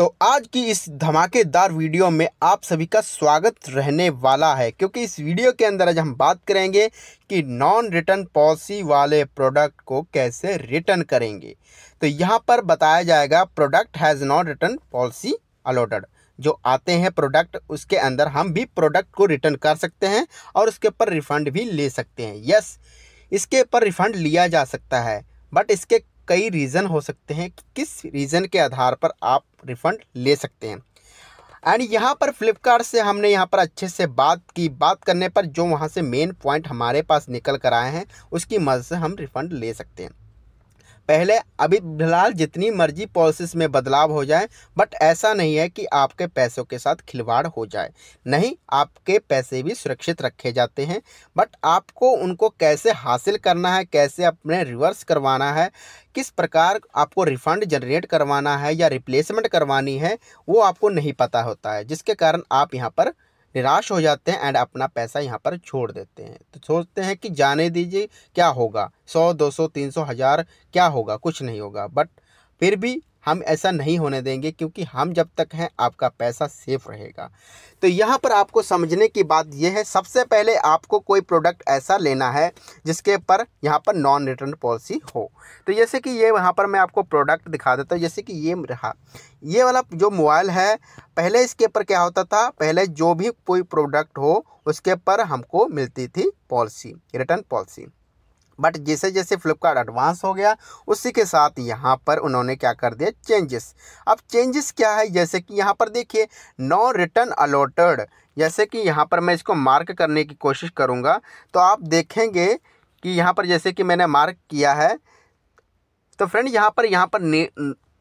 तो आज की इस धमाकेदार वीडियो में आप सभी का स्वागत रहने वाला है क्योंकि इस वीडियो के अंदर आज हम बात करेंगे कि नॉन रिटर्न पॉलिसी वाले प्रोडक्ट को कैसे रिटर्न करेंगे तो यहाँ पर बताया जाएगा product has non return policy allotted जो आते हैं प्रोडक्ट उसके अंदर हम भी प्रोडक्ट को रिटर्न कर सकते हैं और उसके ऊपर रिफ़ंड भी ले सकते हैं यस इसके ऊपर रिफ़ंड लिया जा सकता है बट इसके कई रीज़न हो सकते हैं कि किस रीज़न के आधार पर आप रिफ़ंड ले सकते हैं एंड यहाँ पर फ्लिपकार्ट से हमने यहाँ पर अच्छे से बात की बात करने पर जो वहाँ से मेन पॉइंट हमारे पास निकल कर आए हैं उसकी मदद से हम रिफ़ंड ले सकते हैं पहले अभी फिलहाल जितनी मर्जी पॉलिसीज में बदलाव हो जाए बट ऐसा नहीं है कि आपके पैसों के साथ खिलवाड़ हो जाए नहीं आपके पैसे भी सुरक्षित रखे जाते हैं बट आपको उनको कैसे हासिल करना है कैसे अपने रिवर्स करवाना है किस प्रकार आपको रिफ़ंड जनरेट करवाना है या रिप्लेसमेंट करवानी है वो आपको नहीं पता होता है जिसके कारण आप यहाँ पर निराश हो जाते हैं एंड अपना पैसा यहाँ पर छोड़ देते हैं तो सोचते हैं कि जाने दीजिए क्या होगा सौ दो सौ तीन सौ हज़ार क्या होगा कुछ नहीं होगा बट फिर भी हम ऐसा नहीं होने देंगे क्योंकि हम जब तक हैं आपका पैसा सेफ रहेगा तो यहाँ पर आपको समझने की बात यह है सबसे पहले आपको कोई प्रोडक्ट ऐसा लेना है जिसके पर यहाँ पर नॉन रिटर्न पॉलिसी हो तो जैसे कि ये वहाँ पर मैं आपको प्रोडक्ट दिखा देता हूँ जैसे कि ये रहा ये वाला जो मोबाइल है पहले इसके ऊपर क्या होता था पहले जो भी कोई प्रोडक्ट हो उसके पर हमको मिलती थी पॉलिसी रिटर्न पॉलिसी बट जैसे जैसे फ्लिपकार्ट एडवांस हो गया उसी के साथ यहाँ पर उन्होंने क्या कर दिया चेंजेस अब चेंजेस क्या है जैसे कि यहाँ पर देखिए नो रिटर्न अलॉटेड जैसे कि यहाँ पर मैं इसको मार्क करने की कोशिश करूँगा तो आप देखेंगे कि यहाँ पर जैसे कि मैंने मार्क किया है तो फ्रेंड यहाँ पर यहाँ पर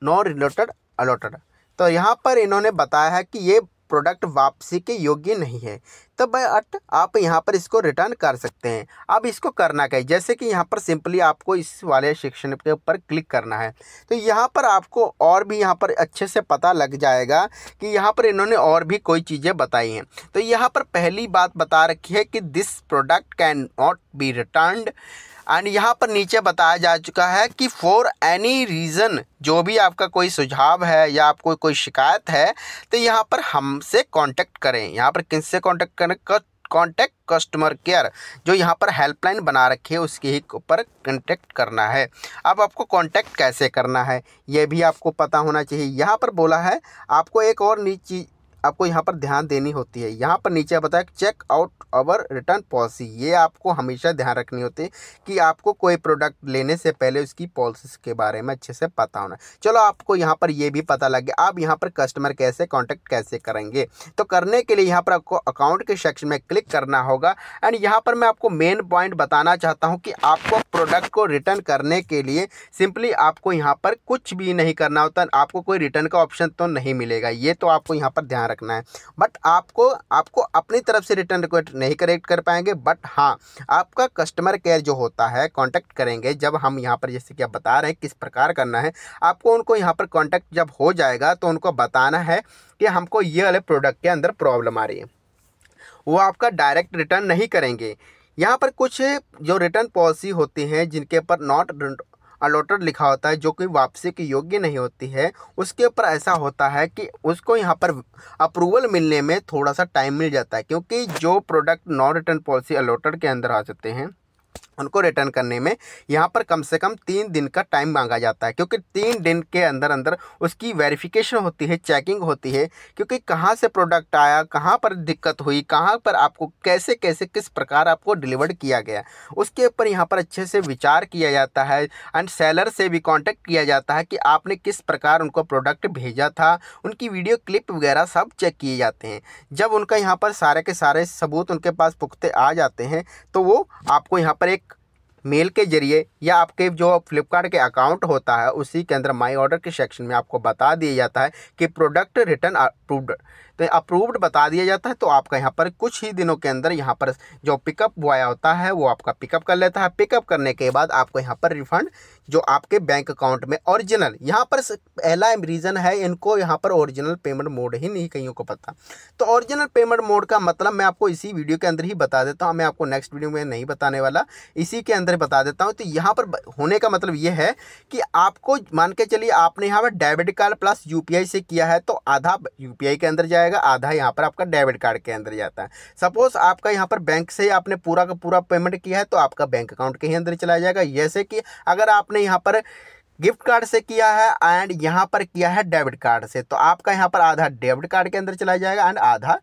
नो रिलेटेड अलॉटेड तो यहाँ पर इन्होंने बताया है कि ये प्रोडक्ट वापसी के योग्य नहीं है तो बट आप यहाँ पर इसको रिटर्न कर सकते हैं अब इसको करना क्या है जैसे कि यहाँ पर सिंपली आपको इस वाले सेक्शन के ऊपर क्लिक करना है तो यहाँ पर आपको और भी यहाँ पर अच्छे से पता लग जाएगा कि यहाँ पर इन्होंने और भी कोई चीज़ें बताई हैं तो यहाँ पर पहली बात बता रखी है कि this product can not be return and यहाँ पर नीचे बताया जा चुका है कि फॉर एनी रीज़न जो भी आपका कोई सुझाव है या आपको कोई शिकायत है तो यहाँ पर हमसे कांटेक्ट करें यहाँ पर किससे कांटेक्ट करें कॉन्टेक्ट कॉन्टैक्ट कस्टमर केयर जो यहाँ पर हेल्पलाइन बना रखी है उसके ही ऊपर कॉन्टैक्ट करना है अब आपको कॉन्टैक्ट कैसे करना है ये भी आपको पता होना चाहिए यहाँ पर बोला है आपको एक और नीचे आपको यहाँ पर ध्यान देनी होती है यहाँ पर नीचे बताया check out our return policy ये आपको हमेशा ध्यान रखनी होती है कि आपको कोई प्रोडक्ट लेने से पहले उसकी पॉलिसी के बारे में अच्छे से पता होना चलो आपको यहाँ पर ये भी पता लग गया आप यहाँ पर कस्टमर कैसे कॉन्टैक्ट कैसे करेंगे तो करने के लिए यहाँ पर आपको अकाउंट के सेक्शन में क्लिक करना होगा एंड यहाँ पर मैं आपको मेन पॉइंट बताना चाहता हूँ कि आपको प्रोडक्ट को रिटर्न करने के लिए सिंपली आपको यहाँ पर कुछ भी नहीं करना होता आपको कोई रिटर्न का ऑप्शन तो नहीं मिलेगा ये तो आपको यहाँ पर ध्यान रखना है बट आपको आपको अपनी तरफ से रिटर्न रिक्वेस्ट नहीं करेक्ट कर पाएंगे बट हाँ आपका कस्टमर केयर जो होता है कॉन्टैक्ट करेंगे जब हम यहाँ पर जैसे कि आप बता रहे हैं किस प्रकार करना है आपको उनको यहाँ पर कॉन्टैक्ट जब हो जाएगा तो उनको बताना है कि हमको ये वाले प्रोडक्ट के अंदर प्रॉब्लम आ रही है वो आपका डायरेक्ट रिटर्न नहीं करेंगे यहाँ पर कुछ जो रिटर्न पॉलिसी होती हैं जिनके पर नॉट अलॉटेड लिखा होता है जो कि वापसी के योग्य नहीं होती है उसके ऊपर ऐसा होता है कि उसको यहाँ पर अप्रूवल मिलने में थोड़ा सा टाइम मिल जाता है क्योंकि जो product non return policy allotted के अंदर आ जाते हैं उनको रिटर्न करने में यहाँ पर कम से कम तीन दिन का टाइम मांगा जाता है क्योंकि तीन दिन के अंदर अंदर उसकी वेरिफिकेशन होती है चेकिंग होती है क्योंकि कहाँ से प्रोडक्ट आया कहाँ पर दिक्कत हुई कहाँ पर आपको कैसे कैसे किस प्रकार आपको डिलीवर्ड किया गया उसके ऊपर यहाँ पर अच्छे से विचार किया जाता है एंड सेलर से भी कॉन्टेक्ट किया जाता है कि आपने किस प्रकार उनको प्रोडक्ट भेजा था उनकी वीडियो क्लिप वगैरह सब चेक किए जाते हैं जब उनका यहाँ पर सारे के सारे सबूत उनके पास पुख्ते आ जाते हैं तो वो आपको यहाँ पर एक मेल के जरिए या आपके जो फ्लिपकार्ट के अकाउंट होता है उसी के अंदर माई ऑर्डर के सेक्शन में आपको बता दिया जाता है कि प्रोडक्ट रिटर्न अप्रूव्ड पे अप्रूव्ड बता दिया जाता है तो आपका यहाँ पर कुछ ही दिनों के अंदर यहाँ पर जो पिकअप बॉय होता है वो आपका पिकअप कर लेता है पिकअप करने के बाद आपको यहाँ पर रिफंड जो आपके बैंक अकाउंट में ओरिजिनल यहाँ पर पहला रीज़न है इनको यहाँ पर ओरिजिनल पेमेंट मोड ही नहीं कहीं को पता तो ओरिजिनल पेमेंट मोड का मतलब मैं आपको इसी वीडियो के अंदर ही बता देता हूँ मैं आपको नेक्स्ट वीडियो में नहीं बताने वाला इसी के अंदर बता देता हूँ तो यहाँ पर होने का मतलब ये है कि आपको मान के चलिए आपने यहाँ पर डेबिट कार्ड प्लस यू से किया है तो आधा यू के अंदर जाएगा जाएगा आधा यहाँ पर आपका डेबिट कार्ड के अंदर जाता है सपोज आपका यहाँ पर बैंक से आपने पूरा का पूरा पेमेंट किया है तो आपका बैंक अकाउंट के ही अंदर चला जाएगा जैसे कि अगर आपने यहाँ पर गिफ्ट कार्ड से किया है एंड यहाँ पर किया है डेबिट कार्ड से तो आपका यहाँ पर आधा डेबिट कार्ड के अंदर चला जाएगा एंड आधा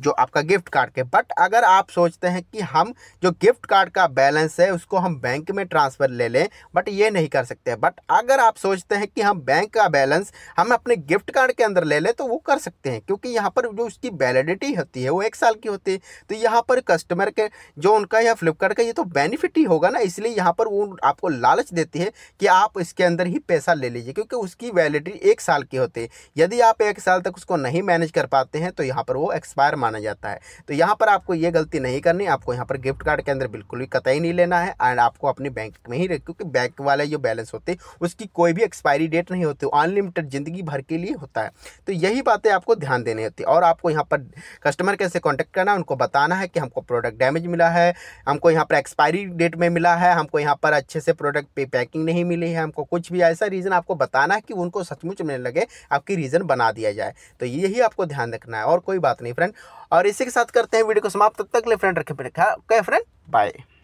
जो आपका गिफ्ट कार्ड के बट अगर आप सोचते हैं कि हम जो गिफ्ट कार्ड का बैलेंस है उसको हम बैंक में ट्रांसफ़र ले लें बट ये नहीं कर सकते बट अगर आप सोचते हैं कि हम बैंक का बैलेंस हम अपने गिफ्ट कार्ड के अंदर ले लें तो वो कर सकते हैं क्योंकि यहाँ पर जो उसकी वैलिडिटी होती है वो एक साल की होती है तो यहाँ पर कस्टमर के जो उनका या फ्लिपकार्ट का ये तो बेनिफिट ही होगा ना इसलिए यहाँ पर वो आपको लालच देती है कि आप इसके अंदर ही पैसा ले लीजिए क्योंकि उसकी वैलिडिटी एक साल की होती है यदि आप एक साल तक उसको नहीं मैनेज कर पाते हैं तो यहाँ पर वो एक्सपायर मान माना जाता है तो यहाँ पर आपको ये गलती नहीं करनी आपको यहाँ पर गिफ्ट कार्ड के अंदर बिल्कुल भी कतई नहीं लेना है एंड आपको अपने बैंक में ही क्योंकि बैंक वाले जो बैलेंस होते हैं उसकी कोई भी एक्सपायरी डेट नहीं होती अनलिमिटेड ज़िंदगी भर के लिए होता है तो यही बातें आपको ध्यान देनी होती है और आपको यहाँ पर कस्टमर से कॉन्टैक्ट करना है उनको बताना है कि हमको प्रोडक्ट डैमेज मिला है हमको यहाँ पर एक्सपायरी डेट में मिला है हमको यहाँ पर अच्छे से प्रोडक्ट पे पैकिंग नहीं मिली है हमको कुछ भी ऐसा रीज़न आपको बताना है कि उनको सचमुच मिलने लगे आपकी रीज़न बना दिया जाए तो यही आपको ध्यान रखना है और कोई बात नहीं फ्रेंड और इसी के साथ करते हैं वीडियो को समाप्त तब तक लिए फ्रेंड रखे क्या फ्रेंड बाय